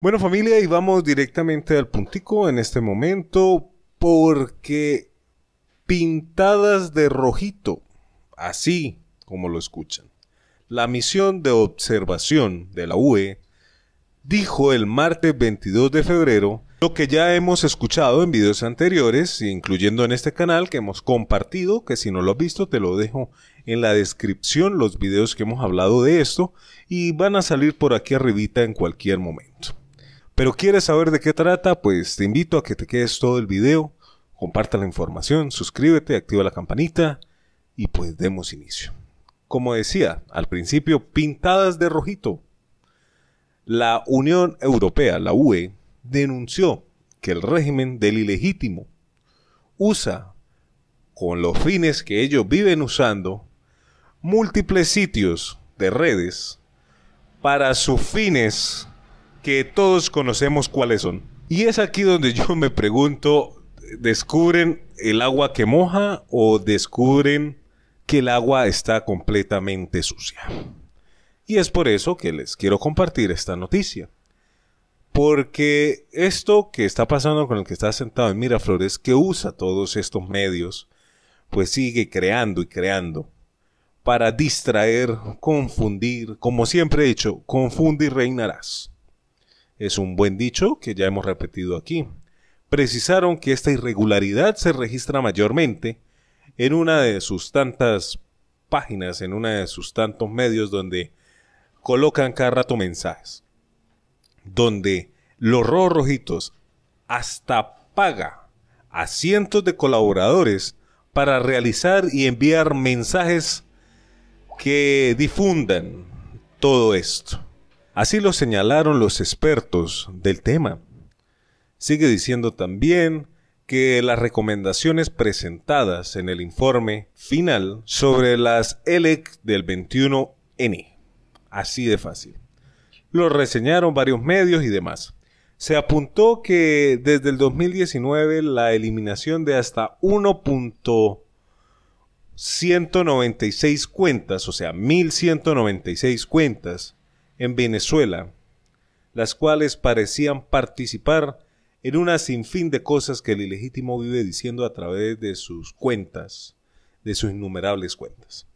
Bueno familia, y vamos directamente al puntico en este momento porque pintadas de rojito, así como lo escuchan. La misión de observación de la UE dijo el martes 22 de febrero lo que ya hemos escuchado en videos anteriores, incluyendo en este canal que hemos compartido, que si no lo has visto te lo dejo en la descripción los videos que hemos hablado de esto y van a salir por aquí arribita en cualquier momento. Pero quieres saber de qué trata, pues te invito a que te quedes todo el video, comparta la información, suscríbete, activa la campanita y pues demos inicio. Como decía al principio, pintadas de rojito. La Unión Europea, la UE, denunció que el régimen del ilegítimo usa, con los fines que ellos viven usando, múltiples sitios de redes para sus fines todos conocemos cuáles son. Y es aquí donde yo me pregunto, ¿descubren el agua que moja o descubren que el agua está completamente sucia? Y es por eso que les quiero compartir esta noticia. Porque esto que está pasando con el que está sentado en Miraflores, que usa todos estos medios, pues sigue creando y creando para distraer, confundir, como siempre he dicho, confunde y reinarás. Es un buen dicho que ya hemos repetido aquí. Precisaron que esta irregularidad se registra mayormente en una de sus tantas páginas, en una de sus tantos medios donde colocan cada rato mensajes, donde los rojos rojitos hasta paga a cientos de colaboradores para realizar y enviar mensajes que difundan todo esto. Así lo señalaron los expertos del tema. Sigue diciendo también que las recomendaciones presentadas en el informe final sobre las ELEC del 21N. Así de fácil. Lo reseñaron varios medios y demás. Se apuntó que desde el 2019 la eliminación de hasta 1.196 cuentas, o sea, 1.196 cuentas, en Venezuela, las cuales parecían participar en una sinfín de cosas que el ilegítimo vive diciendo a través de sus cuentas, de sus innumerables cuentas.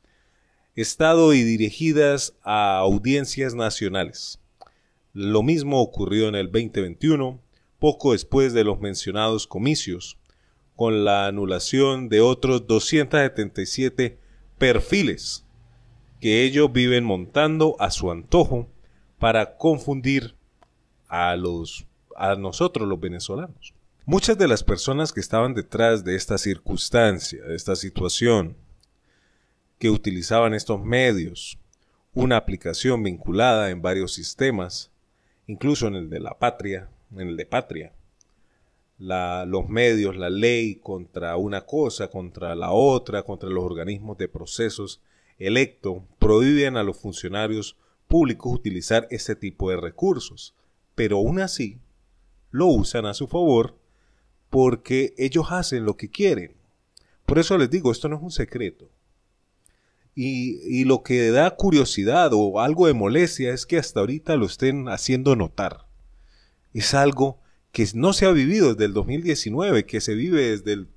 Estado y dirigidas a audiencias nacionales. Lo mismo ocurrió en el 2021, poco después de los mencionados comicios, con la anulación de otros 277 perfiles que ellos viven montando a su antojo para confundir a, los, a nosotros los venezolanos. Muchas de las personas que estaban detrás de esta circunstancia, de esta situación, que utilizaban estos medios, una aplicación vinculada en varios sistemas, incluso en el de la patria, en el de patria, los medios, la ley contra una cosa, contra la otra, contra los organismos de procesos electo, prohíben a los funcionarios públicos utilizar este tipo de recursos, pero aún así lo usan a su favor porque ellos hacen lo que quieren. Por eso les digo, esto no es un secreto. Y, lo que da curiosidad o algo de molestia es que hasta ahorita lo estén haciendo notar. Es algo que no se ha vivido desde el 2019, que se vive desde el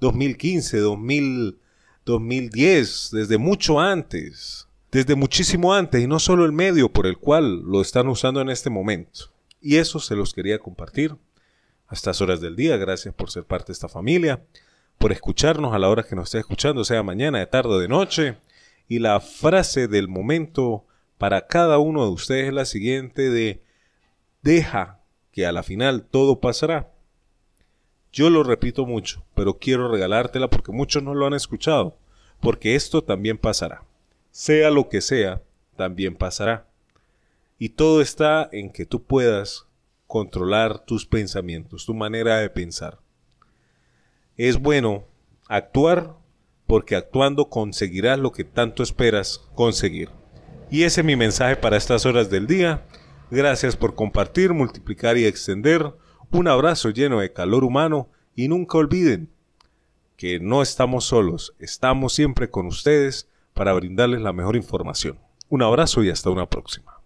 2015, 2000, 2010, desde mucho antes desde muchísimo antes y no solo el medio por el cual lo están usando en este momento. Y eso se los quería compartir a estas horas del día. Gracias por ser parte de esta familia, por escucharnos a la hora que nos esté escuchando, sea mañana, de tarde o de noche. Y la frase del momento para cada uno de ustedes es la siguiente de deja que a la final todo pasará. Yo lo repito mucho, pero quiero regalártela porque muchos no lo han escuchado, porque esto también pasará. Sea lo que sea, también pasará. Y todo está en que tú puedas controlar tus pensamientos, tu manera de pensar. Es bueno actuar porque actuando conseguirás lo que tanto esperas conseguir. Y ese es mi mensaje para estas horas del día. Gracias por compartir, multiplicar y extender. Un abrazo lleno de calor humano y nunca olviden que no estamos solos, estamos siempre con ustedes para brindarles la mejor información. Un abrazo y hasta una próxima.